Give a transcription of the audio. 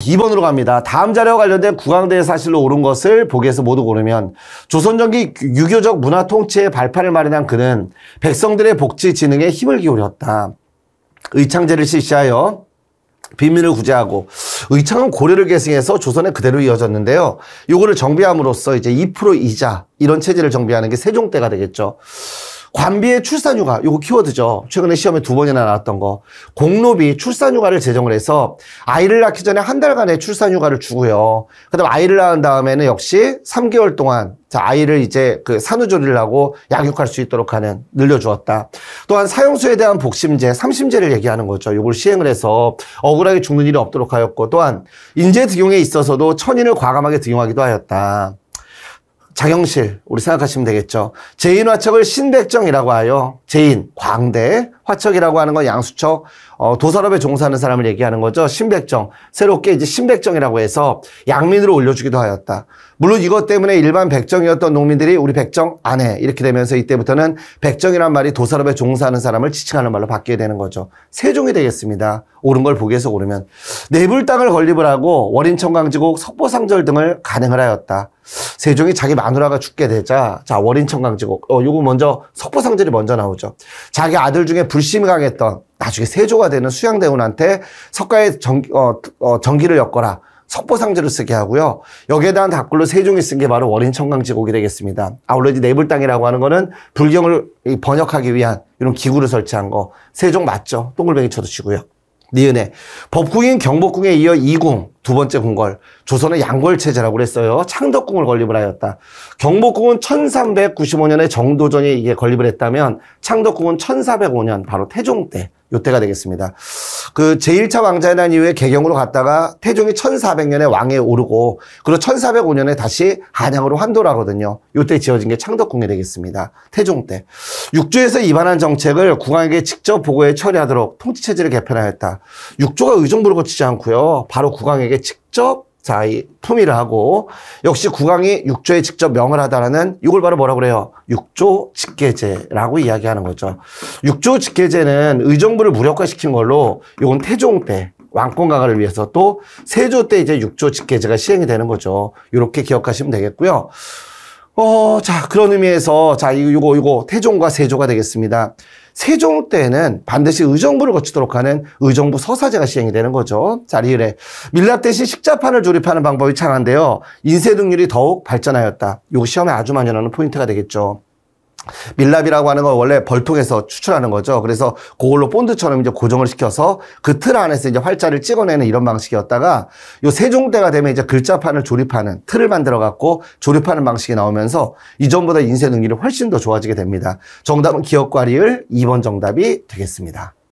2번으로 갑니다. 다음 자료와 관련된 국왕대의 사실로 옳은 것을 보기에서 모두 고르면 조선전기 유교적 문화 통치의 발판을 마련한 그는 백성들의 복지 지능에 힘을 기울였다. 의창제를 실시하여 빈민을 구제하고 의창은 고려를 계승해서 조선에 그대로 이어졌는데요. 요거를 정비함으로써 이제 2% 이자 이런 체제를 정비하는 게 세종 때가 되겠죠. 관비의 출산휴가, 이거 키워드죠. 최근에 시험에 두 번이나 나왔던 거. 공로비 출산휴가를 제정을 해서 아이를 낳기 전에 한 달간의 출산휴가를 주고요. 그 다음 아이를 낳은 다음에는 역시 3개월 동안 자, 아이를 이제 그 산후조리를 하고 양육할 수 있도록 하는 늘려주었다. 또한 사용수에 대한 복심제, 삼심제를 얘기하는 거죠. 이걸 시행을 해서 억울하게 죽는 일이 없도록 하였고 또한 인재 등용에 있어서도 천인을 과감하게 등용하기도 하였다. 장영실 우리 생각하시면 되겠죠. 제인화척을 신백정이라고 하여 제인, 광대, 화척이라고 하는 건 양수척, 어, 도산업에 종사하는 사람을 얘기하는 거죠. 신백정. 새롭게 이제 신백정이라고 해서 양민으로 올려주기도 하였다. 물론 이것 때문에 일반 백정이었던 농민들이 우리 백정 안 해. 이렇게 되면서 이때부터는 백정이란 말이 도산업에 종사하는 사람을 지칭하는 말로 바뀌게 되는 거죠. 세종이 되겠습니다. 옳은 걸 보기에서 오르면. 내불 땅을 건립을 하고 월인청강지곡 석보상절 등을 가능을 하였다. 세종이 자기 마누라가 죽게 되자 자 월인청강지곡 어 요거 먼저 석보상절이 먼저 나오죠. 자기 아들 중에 불 불심각했던 나중에 세조가 되는 수양대군한테 석가의 정, 어, 어, 정기를 엮어라. 석보상제를 쓰게 하고요. 여기에 대한 답글로 세종이 쓴 게 바로 월인청강지곡이 되겠습니다. 아울러지 내불당이라고 하는 거는 불경을 번역하기 위한 이런 기구를 설치한 거. 세종 맞죠? 동글뱅이 쳐도 치고요. 니은에 법궁인 경복궁에 이어 이궁 두 번째 궁궐 조선의 양궐체제라고 그랬어요. 창덕궁을 건립을 하였다. 경복궁은 1395년에 정도전이 이게 건립을 했다면 창덕궁은 1405년 바로 태종 때 요때가 되겠습니다. 그 제1차 왕자난 이후에 개경으로 갔다가 태종이 1400년에 왕에 오르고 그리고 1405년에 다시 한양으로 환도하거든요. 요때 지어진 게 창덕궁이 되겠습니다. 태종 때. 육조에서 입안한 정책을 국왕에게 직접 보고해 처리하도록 통치체제를 개편하였다. 육조가 의정부를 거치지 않고요. 바로 국왕에게 직접 자, 이 품위를 하고 역시 국왕이 육조에 직접 명을 하다라는 이걸 바로 뭐라 그래요? 육조 직계제라고 이야기하는 거죠. 육조 직계제는 의정부를 무력화시킨 걸로 이건 태종 때 왕권 강화를 위해서 또 세조 때 이제 육조 직계제가 시행이 되는 거죠. 이렇게 기억하시면 되겠고요. 어, 자, 그런 의미에서 자, 이거 이거 이거 태종과 세조가 되겠습니다. 세종 때에는 반드시 의정부를 거치도록 하는 의정부 서사제가 시행이 되는 거죠. 자, 리을에 밀랍 대신 식자판을 조립하는 방법이 창한데요. 인쇄 능률이 더욱 발전하였다. 요 시험에 아주 많이 나오는 포인트가 되겠죠. 밀랍이라고 하는 건 원래 벌통에서 추출하는 거죠. 그래서 그걸로 본드처럼 이제 고정을 시켜서 그 틀 안에서 이제 활자를 찍어내는 이런 방식이었다가 요 세종대가 되면 이제 글자판을 조립하는 틀을 만들어 갖고 조립하는 방식이 나오면서 이전보다 인쇄 능률이 훨씬 더 좋아지게 됩니다. 정답은 기억과 리을 2번 정답이 되겠습니다.